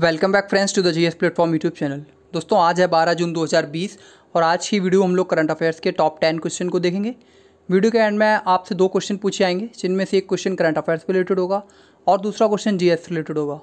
welcome back friends to the GS platform YouTube channel दोस्तों आज है 12 जून 2020 और आज की वीडियो हम लोग करंट अफेयर्स के टॉप 10 क्वेश्चन को देखेंगे वीडियो के एंड में आपसे दो क्वेश्चन पूछे आएंगे जिनमें से एक क्वेश्चन करंट अफेयर्स रिलेटेड होगा और दूसरा क्वेश्चन जी रिलेटेड होगा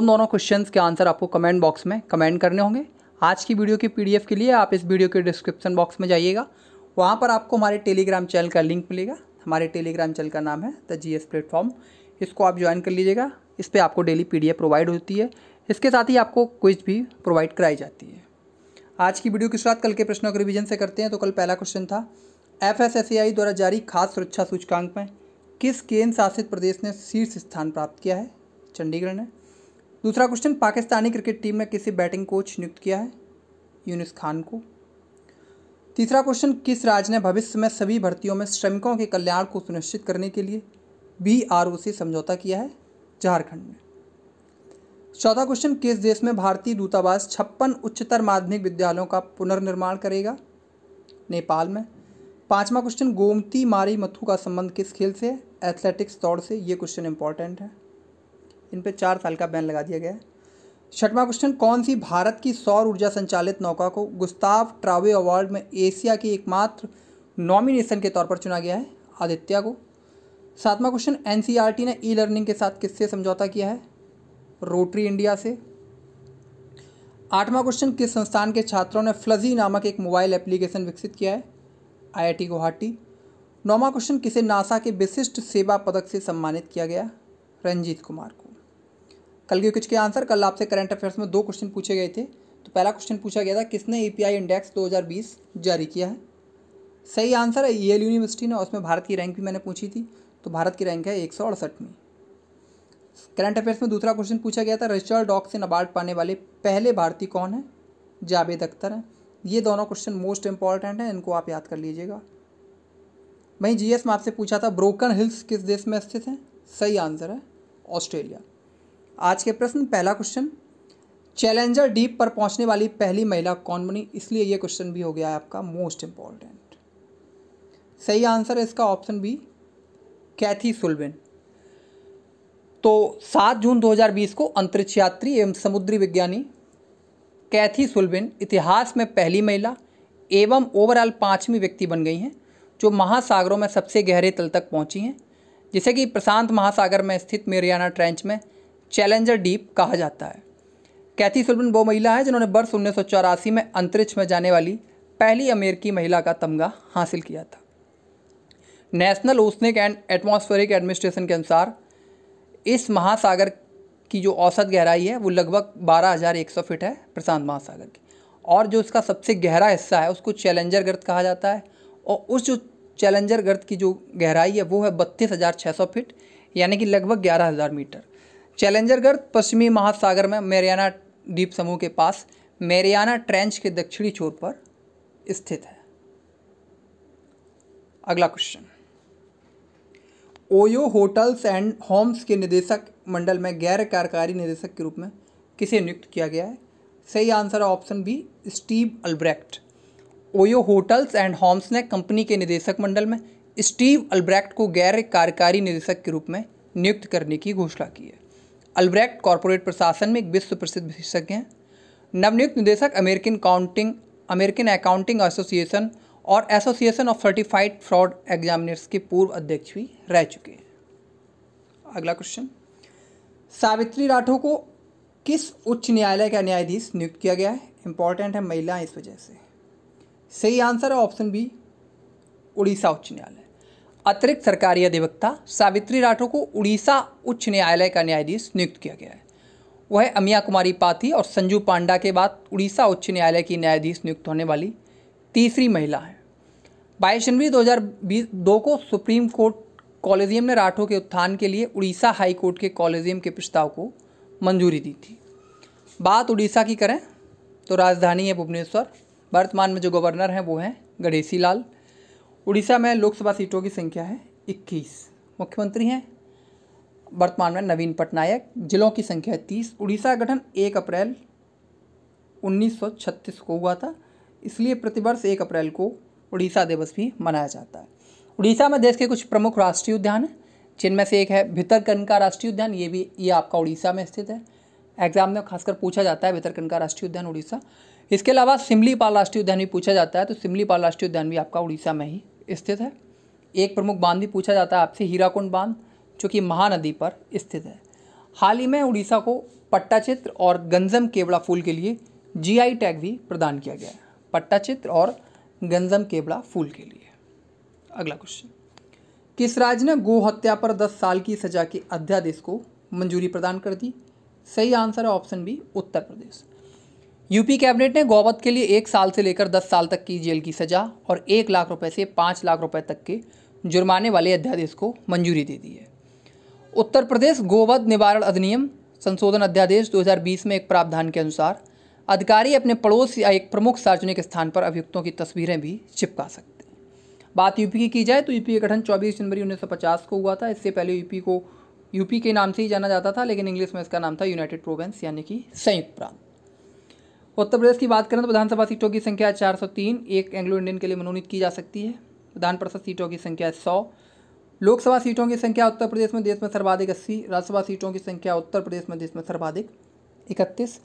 उन दोनों क्वेश्चन के आंसर आपको कमेंट बॉक्स में कमेंट करने होंगे आज की वीडियो की पी के लिए आप इस वीडियो के डिस्क्रिप्शन बॉक्स में जाइएगा वहाँ पर आपको हमारे टेलीग्राम चैनल का लिंक मिलेगा हमारे टेलीग्राम चैनल का नाम है द जी प्लेटफॉर्म इसको आप ज्वाइन कर लीजिएगा इस पर आपको डेली पी प्रोवाइड होती है इसके साथ ही आपको क्विज भी प्रोवाइड कराई जाती है आज की वीडियो की शुरुआत कल के प्रश्नों के रिविजन से करते हैं तो कल पहला क्वेश्चन था एफ एस एस आई द्वारा जारी खास सुरक्षा सूचकांक में किस केंद्र शासित प्रदेश ने शीर्ष स्थान प्राप्त किया है चंडीगढ़ ने दूसरा क्वेश्चन पाकिस्तानी क्रिकेट टीम ने किसी बैटिंग कोच नियुक्त किया है यूनिस खान को तीसरा क्वेश्चन किस राज्य ने भविष्य में सभी भर्तियों में श्रमिकों के कल्याण को सुनिश्चित करने के लिए बी आर ओ से समझौता किया है झारखंड में चौथा क्वेश्चन किस देश में भारतीय दूतावास छप्पन उच्चतर माध्यमिक विद्यालयों का पुनर्निर्माण करेगा नेपाल में पांचवा क्वेश्चन गोमती मारी मथु का संबंध किस खेल से है एथलेटिक्स दौड़ से ये क्वेश्चन इंपॉर्टेंट है इन पर चार साल का बैन लगा दिया गया है छठवां क्वेश्चन कौन सी भारत की सौर ऊर्जा संचालित नौका को गुस्ताव ट्रावे अवार्ड में एशिया की एकमात्र नॉमिनेशन के तौर पर चुना गया है आदित्य को सातवां क्वेश्चन एनसीईआरटी ने ई लर्निंग के साथ किससे समझौता किया है रोटरी इंडिया से आठवां क्वेश्चन किस संस्थान के छात्रों ने फ्लजी नामक एक मोबाइल एप्लीकेशन विकसित किया है आईआईटी गुवाहाटी नौवां क्वेश्चन किसे नासा के विशिष्ट सेवा पदक से सम्मानित किया गया रंजीत कुमार को कल के कुछ के आंसर कल आपसे करंट अफेयर्स में दो क्वेश्चन पूछे गए थे तो पहला क्वेश्चन पूछा गया था किसने ए इंडेक्स दो जारी किया है सही आंसर है एल यूनिवर्सिटी ने उसमें भारत की रैंक भी मैंने पूछी थी तो भारत की रैंक है एक सौ अड़सठवीं करंट अफेयर्स में दूसरा क्वेश्चन पूछा गया था रिचर्ड डॉग से नबार्ड पाने वाले पहले भारतीय कौन है जावेद अख्तर हैं ये दोनों क्वेश्चन मोस्ट इंपॉर्टेंट हैं इनको आप याद कर लीजिएगा वहीं जीएस में आपसे पूछा था ब्रोकन हिल्स किस देश में स्थित है सही आंसर है ऑस्ट्रेलिया आज के प्रश्न पहला क्वेश्चन चैलेंजर डीप पर पहुंचने वाली पहली महिला कौन बनी इसलिए ये क्वेश्चन भी हो गया है आपका मोस्ट इम्पॉर्टेंट सही आंसर है इसका ऑप्शन बी कैथी सुलविन तो 7 जून 2020 को अंतरिक्ष यात्री एवं समुद्री विज्ञानी कैथी सुलबिन इतिहास में पहली महिला एवं ओवरऑल पाँचवीं व्यक्ति बन गई हैं जो महासागरों में सबसे गहरे तल तक पहुंची हैं जिसे कि प्रशांत महासागर में स्थित मेरियाना ट्रेंच में चैलेंजर डीप कहा जाता है कैथी सुलबिन वो महिला है जिन्होंने वर्ष उन्नीस में अंतरिक्ष में जाने वाली पहली अमेरिकी महिला का तमगा हासिल किया था National Oceanic and Atmospheric Administration के अनुसार इस महासागर की जो औसत गहराई है वो लगभग 12,100 फीट है प्रशांत महासागर की और जो उसका सबसे गहरा हिस्सा है उसको चैलेंजर गर्त कहा जाता है और उस जो चैलेंजर गर्त की जो गहराई है वो है बत्तीस हज़ार छः सौ फीट यानी कि लगभग ग्यारह हज़ार मीटर चैलेंजर गर्त पश्चिमी महासागर में मेरियाना द्वीप समूह के पास मेरियाना ट्रेंच के दक्षिणी छोर पर स्थित है अगला question OYO Hotels and Homes के निदेशक मंडल में गैर कार्यकारी निदेशक के रूप में किसे नियुक्त किया गया है सही आंसर है option B Steve Albrecht OYO Hotels and Homes ने कंपनी के निदेशक मंडल में स्टीव अल्ब्रैक्ट को गैर कार्यकारी निदेशक के रूप में नियुक्त करने की घोषणा की है अल्ब्रैक्ट कॉरपोरेट प्रशासन में एक विश्व प्रसिद्ध विशेषज्ञ हैं नवनियुक्त निदेशक American counting American Accounting Association और Association of Certified Fraud Examiners के पूर्व अध्यक्ष भी रह चुके हैं अगला क्वेश्चन सावित्री राठौर को किस उच्च न्यायालय का न्यायाधीश नियुक्त किया गया है इंपॉर्टेंट है महिला इस वजह से सही आंसर है ऑप्शन बी उड़ीसा उच्च न्यायालय अतिरिक्त सरकारी अधिवक्ता सावित्री राठौर को उड़ीसा उच्च न्यायालय का न्यायाधीश नियुक्त किया गया है वह है अमिया कुमारी पाथी और संजू पांडा के बाद उड़ीसा उच्च न्यायालय की न्यायाधीश नियुक्त होने वाली तीसरी महिला है बाईस जनवरी दो हज़ार बीस दो को सुप्रीम कोर्ट कॉलेजियम ने राठौर के उत्थान के लिए उड़ीसा हाई कोर्ट के कॉलेजियम के प्रस्ताव को मंजूरी दी थी बात उड़ीसा की करें तो राजधानी है भुवनेश्वर वर्तमान में जो गवर्नर हैं वो हैं गणेशी लाल उड़ीसा में लोकसभा सीटों की संख्या है इक्कीस मुख्यमंत्री हैं वर्तमान में नवीन पटनायक जिलों की संख्या है तीस उड़ीसा गठन एक अप्रैल उन्नीस को हुआ था इसलिए प्रतिवर्ष एक अप्रैल को उड़ीसा दिवस भी मनाया जाता है उड़ीसा में देश के कुछ प्रमुख राष्ट्रीय उद्यान हैं जिनमें से एक है भितरकन का राष्ट्रीय उद्यान ये भी ये आपका उड़ीसा में स्थित है एग्जाम में खासकर पूछा जाता है भितरकन का राष्ट्रीय उद्यान उड़ीसा इसके अलावा सिमलीपाल राष्ट्रीय उद्यान भी पूछा जाता है तो सिमलीपाल राष्ट्रीय उद्यान भी आपका उड़ीसा में ही स्थित है एक प्रमुख बांध भी पूछा जाता है आपसे हीराकुंड बांध जो कि महानदी पर स्थित है हाल ही में उड़ीसा को पट्टाचित्र और गंजम केवड़ा फूल के लिए जीआई टैग भी प्रदान किया गया है पट्टाचित्र और गंजम केबड़ा फूल के लिए अगला क्वेश्चन किस राज्य ने गो हत्या पर 10 साल की सजा के अध्यादेश को मंजूरी प्रदान कर दी सही आंसर है option B Uttar Pradesh UP cabinet ने गौवध के लिए एक साल से लेकर दस साल तक की जेल की सजा और एक लाख रुपए से पाँच लाख रुपए तक के जुर्माने वाले अध्यादेश को मंजूरी दे दी है उत्तर प्रदेश गोवध निवारण अधिनियम संशोधन अध्यादेश 2020 में एक प्रावधान के अनुसार अधिकारी अपने पड़ोस या एक प्रमुख सार्वजनिक स्थान पर अभियुक्तों की तस्वीरें भी चिपका सकते हैं बात यूपी की की जाए तो यूपी का गठन 24 जनवरी 1950 को हुआ था इससे पहले यूपी को यूपी के नाम से ही जाना जाता था लेकिन इंग्लिश में इसका नाम था यूनाइटेड प्रोवेंस यानी कि संयुक्त प्रांत उत्तर प्रदेश की बात करें तो विधानसभा सीटों की संख्या 403 एक एंग्लो इंडियन के लिए मनोनीत की जा सकती है विधान परिषद सीटों की संख्या सौ लोकसभा सीटों की संख्या उत्तर प्रदेश में देश में सर्वाधिक अस्सी राज्यसभा सीटों की संख्या उत्तर प्रदेश में देश में सर्वाधिक इकतीस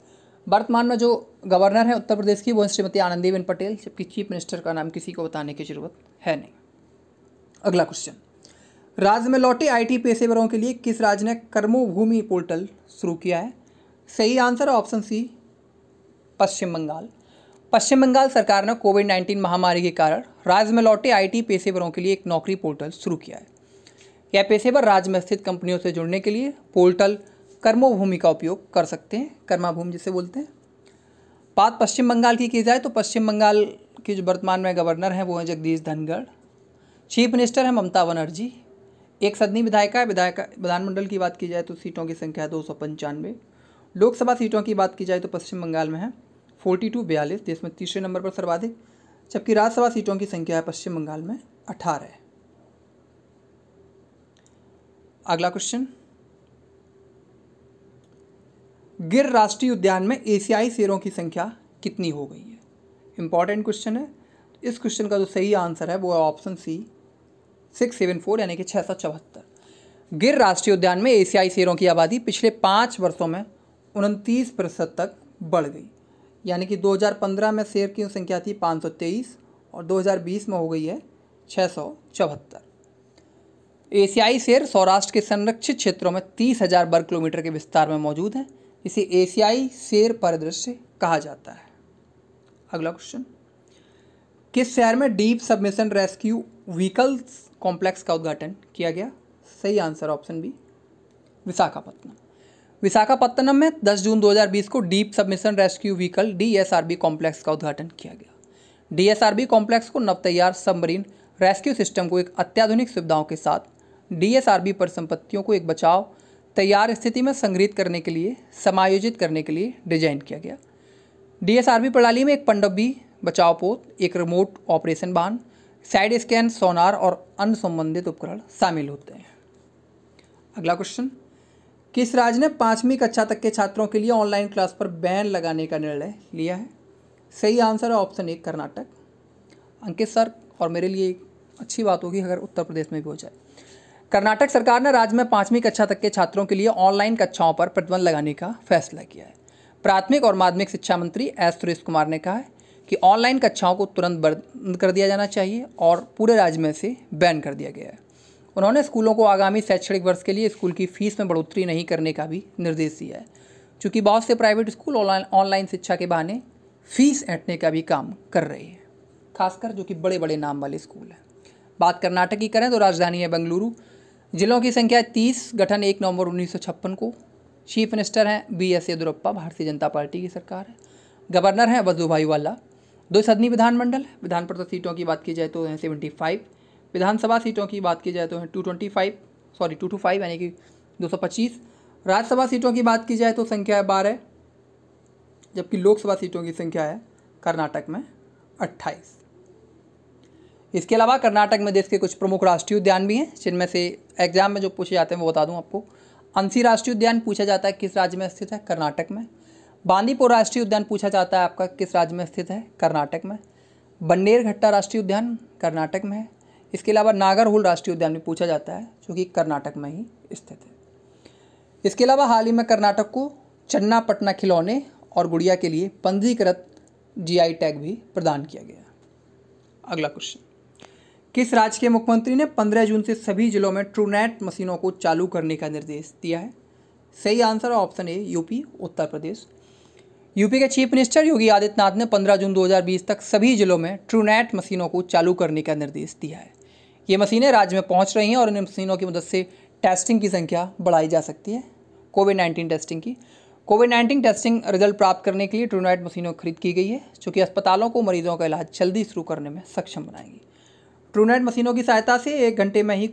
वर्तमान में जो गवर्नर है उत्तर प्रदेश की वो श्रीमती आनंदीबेन पटेल जबकि चीफ मिनिस्टर का नाम किसी को बताने की जरूरत है नहीं अगला क्वेश्चन राज्य में लौटे आईटी पेशेवरों के लिए किस राज्य ने कर्मभूमि पोर्टल शुरू किया है सही आंसर है ऑप्शन सी पश्चिम बंगाल पश्चिम बंगाल सरकार ने कोविड नाइन्टीन महामारी के कारण राज्य में लौटे आईटी पेशेवरों के लिए एक नौकरी पोर्टल शुरू किया है यह पेशेवर राज्य में स्थित कंपनियों से जुड़ने के लिए पोर्टल कर्मोभूमि का उपयोग कर सकते हैं कर्माभूमि जिसे बोलते हैं बात पश्चिम बंगाल की की जाए तो पश्चिम बंगाल के जो वर्तमान में गवर्नर हैं वो हैं जगदीश धनगढ़ चीफ मिनिस्टर हैं ममता बनर्जी एक सदनी विधायिका है विधायक विधानमंडल की बात की जाए तो सीटों की संख्या दो सौ पंचानवे लोकसभा सीटों की बात की जाए तो पश्चिम बंगाल में है फोर्टी टू बयालीस देश में तीसरे नंबर पर सर्वाधिक जबकि राज्यसभा सीटों की संख्या है पश्चिम बंगाल में अठारह अगला क्वेश्चन गिर राष्ट्रीय उद्यान में एशियाई शेरों की संख्या कितनी हो गई है इंपॉर्टेंट क्वेश्चन है इस क्वेश्चन का जो सही आंसर है वो है option C six seven four यानी कि छः सौ चौहत्तर गिर राष्ट्रीय उद्यान में एशियाई शेरों की आबादी पिछले पाँच वर्षों में उनतीस प्रतिशत तक बढ़ गई यानी कि 2015 में शेर की संख्या थी 523 और 2020 में हो गई है छः एशियाई शेर सौराष्ट्र के संरक्षित क्षेत्रों में तीस हज़ार वर्ग किलोमीटर के विस्तार में मौजूद है इसे एशियाई शेर परिदृश्य कहा जाता है अगला क्वेश्चन किस शहर में deep submission rescue vehicles complex का उद्घाटन किया गया सही answer option B Visakhapatnam Visakhapatnam में 10 जून 2020 को deep submission rescue vehicle DSRB complex का उद्घाटन किया गया डीएसआरबी कॉम्प्लेक्स को नवतैयार सबमरीन रेस्क्यू सिस्टम को एक अत्याधुनिक सुविधाओं के साथ डीएसआरबी पर संपत्तियों को एक बचाव तैयार स्थिति में संग्रहित करने के लिए समायोजित करने के लिए डिजाइन किया गया डीएसआरबी प्रणाली में एक पंडब्बी बचाव पोत एक रिमोट ऑपरेशन वाहन साइड स्कैन सोनार और अन्य संबंधित उपकरण शामिल होते हैं अगला क्वेश्चन किस राज्य ने पाँचवीं कक्षा तक के छात्रों के लिए ऑनलाइन क्लास पर बैन लगाने का निर्णय लिया है सही आंसर है ऑप्शन एक कर्नाटक अंकित सर और मेरे लिए एक अच्छी बात होगी अगर उत्तर प्रदेश में भी हो जाए कर्नाटक सरकार ने राज्य में पाँचवीं कक्षा तक के छात्रों के लिए ऑनलाइन कक्षाओं पर प्रतिबंध लगाने का फैसला किया है प्राथमिक और माध्यमिक शिक्षा मंत्री एस सुरेश कुमार ने कहा है कि ऑनलाइन कक्षाओं को तुरंत बंद कर दिया जाना चाहिए और पूरे राज्य में से बैन कर दिया गया है उन्होंने स्कूलों को आगामी शैक्षणिक वर्ष के लिए स्कूल की फीस में बढ़ोतरी नहीं करने का भी निर्देश दिया है चूँकि बहुत से प्राइवेट स्कूल ऑनलाइन शिक्षा के बहाने फीस ऐंठने का भी काम कर रहे हैं खासकर जो कि बड़े बड़े नाम वाले स्कूल हैं बात कर्नाटक की करें तो राजधानी है बेंगलुरु जिलों की संख्या तीस गठन एक नवंबर उन्नीस को चीफ मिनिस्टर हैं B S Yeddyurappa Bharatiya Janata party की सरकार है गवर्नर हैं वजूभाई वाला दो सदनी विधानमंडल है विधान परिषद सीटों की बात की जाए तो हैं सेवेंटी फाइव विधानसभा सीटों की बात की जाए तो हैं two twenty five sorry two two five यानी कि दो सौ पच्चीस राज्यसभा सीटों की बात की जाए तो संख्या है बारह जबकि लोकसभा सीटों की संख्या है कर्नाटक में अट्ठाईस इसके अलावा कर्नाटक में देश के कुछ प्रमुख राष्ट्रीय उद्यान भी हैं जिनमें से एग्जाम में जो पूछे जाते हैं वो बता दूँ आपको अंसी राष्ट्रीय उद्यान पूछा जाता है किस राज्य में स्थित है कर्नाटक में बांदीपुर राष्ट्रीय उद्यान पूछा जाता है आपका किस राज्य में स्थित है कर्नाटक में बन्नेर घट्टा राष्ट्रीय उद्यान कर्नाटक में है इसके अलावा नागरहुल राष्ट्रीय उद्यान भी पूछा जाता है जो कि कर्नाटक में ही स्थित है इसके अलावा हाल ही में कर्नाटक को चन्ना पटना खिलौने और गुड़िया के लिए पंजीकृत जीआई टैग भी प्रदान किया गया अगला क्वेश्चन किस राज्य के मुख्यमंत्री ने 15 जून से सभी जिलों में ट्रूनेट मशीनों को चालू करने का निर्देश दिया है सही answer option A UP Uttar Pradesh UP के चीफ मिनिस्टर योगी आदित्यनाथ ने 15 जून 2020 तक सभी जिलों में ट्रूनेट मशीनों को चालू करने का निर्देश दिया है ये मशीनें राज्य में पहुंच रही हैं और इन मशीनों की मदद से टेस्टिंग की संख्या बढ़ाई जा सकती है कोविड नाइन्टीन टेस्टिंग की कोविड नाइन्टीन टेस्टिंग रिजल्ट प्राप्त करने के लिए ट्रूनेट मशीनों खरीद की गई है जो कि अस्पतालों को मरीजों का इलाज जल्दी शुरू करने में सक्षम बनाएंगी ट्रूनेट मशीनों की सहायता से एक घंटे में ही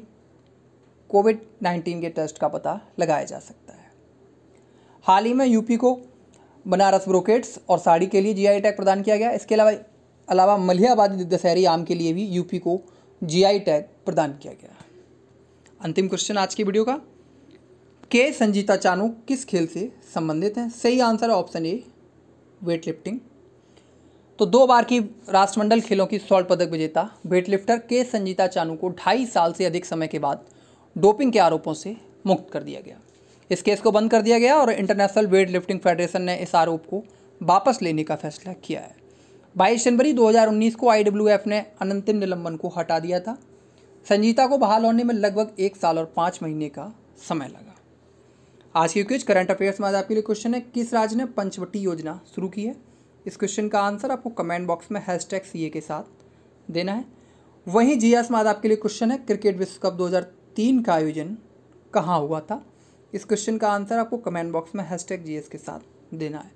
कोविड 19 के टेस्ट का पता लगाया जा सकता है हाल ही में यूपी को बनारस ब्रोकेट्स और साड़ी के लिए जी टैग प्रदान किया गया इसके अलावा अलावा मलियाबादी दशहरी आम के लिए भी यूपी को जी टैग प्रदान किया गया अंतिम क्वेश्चन आज की वीडियो का के संजीता चानू किस खेल से संबंधित हैं सही आंसर है ऑप्शन ए वेट लिफ्टिंग तो दो बार की राष्ट्रमंडल खेलों की स्वर्ण पदक विजेता वेटलिफ्टर के संजीता चानू को ढाई साल से अधिक समय के बाद डोपिंग के आरोपों से मुक्त कर दिया गया इस केस को बंद कर दिया गया और इंटरनेशनल वेट लिफ्टिंग फेडरेशन ने इस आरोप को वापस लेने का फैसला किया है बाईस जनवरी 2019 को आई ने अनंतिम निलंबन को हटा दिया था संजीता को बहाल होने में लगभग एक साल और पाँच महीने का समय लगा आज की क्विज करंट अफेयर्स में आज आपके लिए क्वेश्चन है किस राज्य ने पंचवटी योजना शुरू की है इस क्वेश्चन का आंसर आपको कमेंट बॉक्स में हैशटैग सीए के साथ देना है वहीं जी एस माद आपके लिए क्वेश्चन है क्रिकेट विश्व कप 2003 का आयोजन कहाँ हुआ था इस क्वेश्चन का आंसर आपको कमेंट बॉक्स में हैश टैग के साथ देना है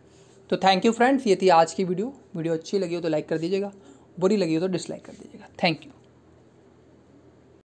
तो थैंक यू फ्रेंड्स ये थी आज की वीडियो वीडियो अच्छी लगी हो तो लाइक कर दीजिएगा बुरी लगी हो तो डिसलाइक कर दीजिएगा थैंक यू